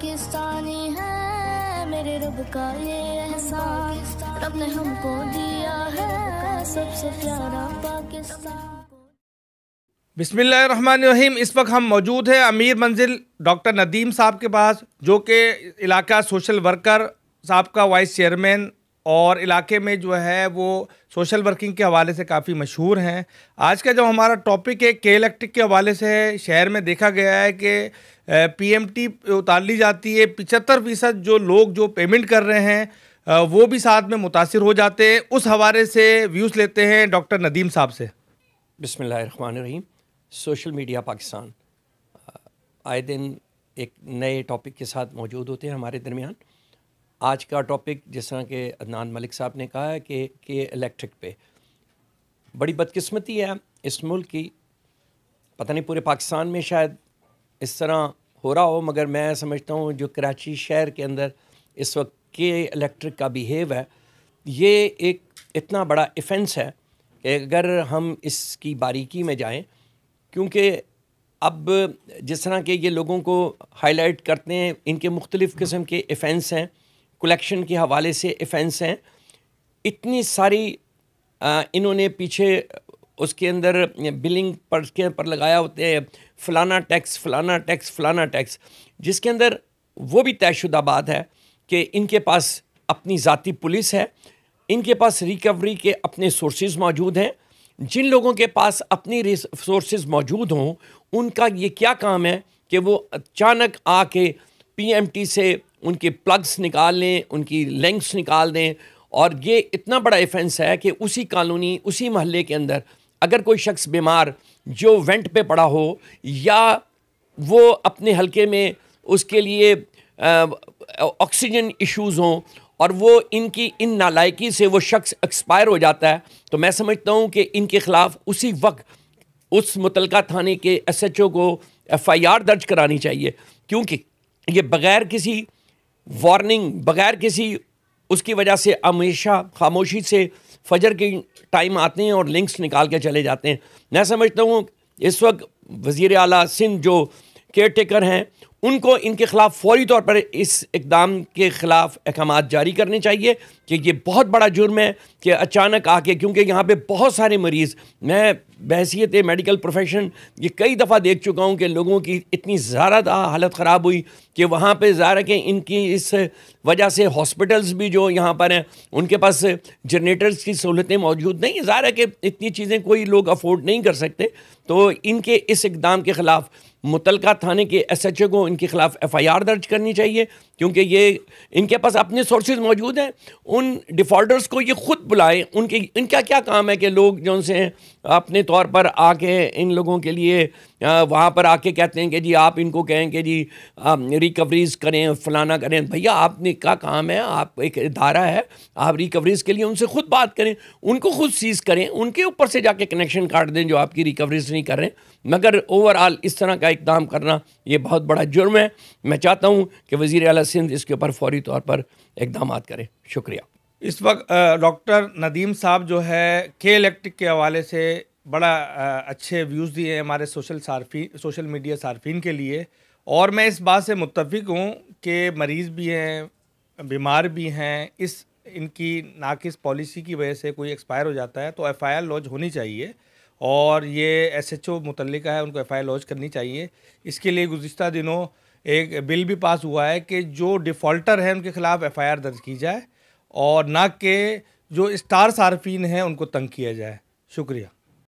पाकिस्तानी है मेरे रब का ये एहसान रब ने हमको दिया है सबसे प्यारा पाकिस्तान बिसमीम इस वक्त हम मौजूद हैं अमीर मंजिल डॉक्टर नदीम साहब के पास जो कि इलाका सोशल वर्कर साहब का वाइस चेयरमैन और इलाके में जो है वो सोशल वर्किंग के हवाले से काफ़ी मशहूर हैं आज का जो हमारा टॉपिक है के इलेक्ट्रिक के हवाले से है शहर में देखा गया है कि पीएमटी उतार ली जाती है पिचहत्तर फ़ीसद जो लोग जो पेमेंट कर रहे हैं वो भी साथ में मुतासर हो जाते हैं उस हवाले से व्यूज़ लेते हैं डॉक्टर नदीम साहब से रही सोशल मीडिया पाकिस्तान आए दिन एक नए टॉपिक के साथ मौजूद होते हैं हमारे दरमियान आज का टॉपिक जिस तरह के अदनान मलिक साहब ने कहा है कि के इलेक्ट्रिक पे बड़ी बदकिस्मती है इस मुल्क की पता नहीं पूरे पाकिस्तान में शायद इस तरह हो रहा हो मगर मैं समझता हूँ जो कराची शहर के अंदर इस वक्त के इलेक्ट्रिक का बिहेव है ये एक इतना बड़ा इफेंस है कि अगर हम इसकी बारीकी में जाएं क्योंकि अब जिस तरह के ये लोगों को हाईलाइट करते हैं इनके मुख्तलिफ़ किस्म के इफेंस हैं कलेक्शन के हवाले से इफेंस हैं इतनी सारी आ, इन्होंने पीछे उसके अंदर बिलिंग पर के पर लगाया होते हैं फ़लाना टैक्स फ़लाना टैक्स फ़लाना टैक्स जिसके अंदर वो भी तयशुदा बात है कि इनके पास अपनी ज़ाती पुलिस है इनके पास रिकवरी के अपने सोर्सेज मौजूद हैं जिन लोगों के पास अपनी रिसोर्स मौजूद हों उनका ये क्या काम है कि वो अचानक आके पीएमटी से उनके प्लग्स निकाल लें उनकी लेंग्स निकाल दें और ये इतना बड़ा इफेंस है कि उसी कॉलोनी उसी महल्ले के अंदर अगर कोई शख्स बीमार जो वेंट पे पड़ा हो या वो अपने हलके में उसके लिए ऑक्सीजन इश्यूज़ हों और वो इनकी इन नालायकी से वो शख्स एक्सपायर हो जाता है तो मैं समझता हूँ कि इनके ख़िलाफ़ उसी वक्त उस मुतल थाने के एस एच ओ को एफ़ आई आर दर्ज करानी चाहिए क्योंकि ये बग़ैर किसी वार्निंग बगैर किसी उसकी वजह से हमेशा खामोशी से फजर के टाइम आते हैं और लिंक्स निकाल के चले जाते हैं मैं समझता हूँ इस वक्त वज़ी अली सिंध जो केयर टेकर हैं उनको इनके ख़िलाफ़ फौरी तौर पर इस इकदाम के ख़िलाफ़ अहकाम जारी करने चाहिए कि ये बहुत बड़ा जुर्म है कि अचानक आके क्योंकि यहाँ पे बहुत सारे मरीज़ मैं बहसीत मेडिकल प्रोफेशन ये कई दफ़ा देख चुका हूँ कि लोगों की इतनी ज़्यादा हालत ख़राब हुई कि वहाँ पर ज़ाहिर के इनकी इस वजह से हॉस्पिटल्स भी जो यहाँ पर हैं उनके पास जनरेटर्स की सहूलतें मौजूद नहीं हैं ज़्यादा कि इतनी चीज़ें कोई लोग अफोर्ड नहीं कर सकते तो इनके इस इकदाम के ख़िलाफ़ मुतलका थाने के एस एच ओ को इनके ख़िलाफ़ एफ़ आई आर दर्ज करनी चाहिए क्योंकि ये इनके पास अपने सोर्सेज मौजूद हैं उन डिफ़ॉल्टर्स को ये ख़ुद बुलाएं उनके इनका क्या काम है कि लोग जो उनसे अपने तौर पर आके इन लोगों के लिए वहाँ पर आके कहते हैं कि जी आप इनको कहें कि जी रिकवरीज करें फलाना करें भैया आपने का काम है आप एक इदारा है आप रिकवरीज के लिए उनसे खुद बात करें उनको खुद सीज़ करें उनके ऊपर से जाके कनेक्शन काट दें जो आपकी रिकवरीज नहीं कर रहे मगर ओवरऑल इस तरह का इकदाम करना ये बहुत बड़ा जुर्म है मैं चाहता हूँ कि वज़ी अल सिंध इसके ऊपर फौरी तौर पर इकदाम करें शुक्रिया इस वक्त डॉक्टर नदीम साहब जो है के इलेक्ट्रिक के हवाले से बड़ा अच्छे व्यूज़ दिए हैं हमारे सोशल सार्फी सोशल मीडिया सार्फिन के लिए और मैं इस बात से मुतफिक हूँ कि मरीज़ भी हैं बीमार भी हैं इस इनकी नाकिस पॉलिसी की वजह से कोई एक्सपायर हो जाता है तो एफ़ आई लॉन्च होनी चाहिए और ये एस एच ओ मुतल है उनको एफ़ आई लॉन्च करनी चाहिए इसके लिए गुज्त दिनों एक बिल भी पास हुआ है कि जो डिफ़ॉल्टर हैं उनके ख़िलाफ़ एफ़ आई आर दर्ज की जाए और ना कि जो स्टार सार्फिन हैं उनको तंग किया जाए शुक्रिया